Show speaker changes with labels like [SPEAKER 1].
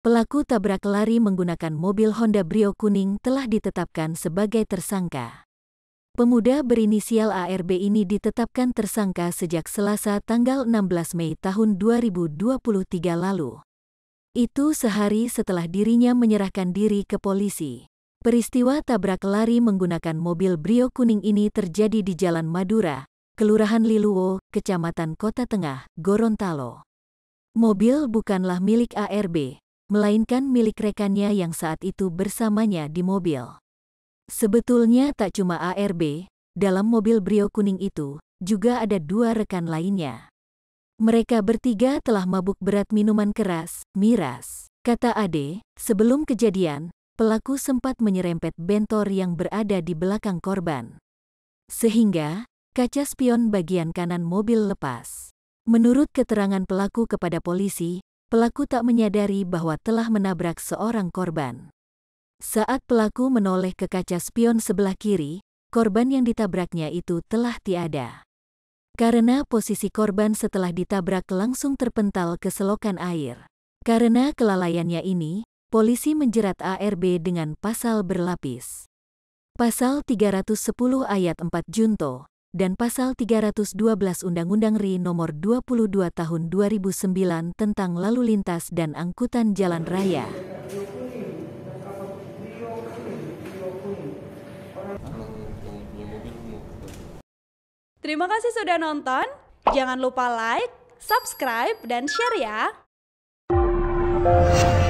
[SPEAKER 1] Pelaku tabrak lari menggunakan mobil Honda Brio kuning telah ditetapkan sebagai tersangka. Pemuda berinisial ARB ini ditetapkan tersangka sejak Selasa tanggal 16 Mei tahun 2023 lalu. Itu sehari setelah dirinya menyerahkan diri ke polisi. Peristiwa tabrak lari menggunakan mobil Brio kuning ini terjadi di Jalan Madura, Kelurahan Liluwo, Kecamatan Kota Tengah, Gorontalo. Mobil bukanlah milik ARB, melainkan milik rekannya yang saat itu bersamanya di mobil. Sebetulnya tak cuma ARB, dalam mobil brio kuning itu juga ada dua rekan lainnya. Mereka bertiga telah mabuk berat minuman keras, miras. Kata Ade, sebelum kejadian, pelaku sempat menyerempet bentor yang berada di belakang korban. Sehingga, kaca spion bagian kanan mobil lepas. Menurut keterangan pelaku kepada polisi, pelaku tak menyadari bahwa telah menabrak seorang korban. Saat pelaku menoleh ke kaca spion sebelah kiri, korban yang ditabraknya itu telah tiada. Karena posisi korban setelah ditabrak langsung terpental ke selokan air. Karena kelalaiannya ini, polisi menjerat ARB dengan pasal berlapis. Pasal 310 ayat 4 Junto dan Pasal 312 Undang-Undang RI Nomor 22 Tahun 2009 tentang Lalu Lintas dan Angkutan Jalan Raya.
[SPEAKER 2] Terima kasih sudah nonton. Jangan lupa like, subscribe, dan share ya.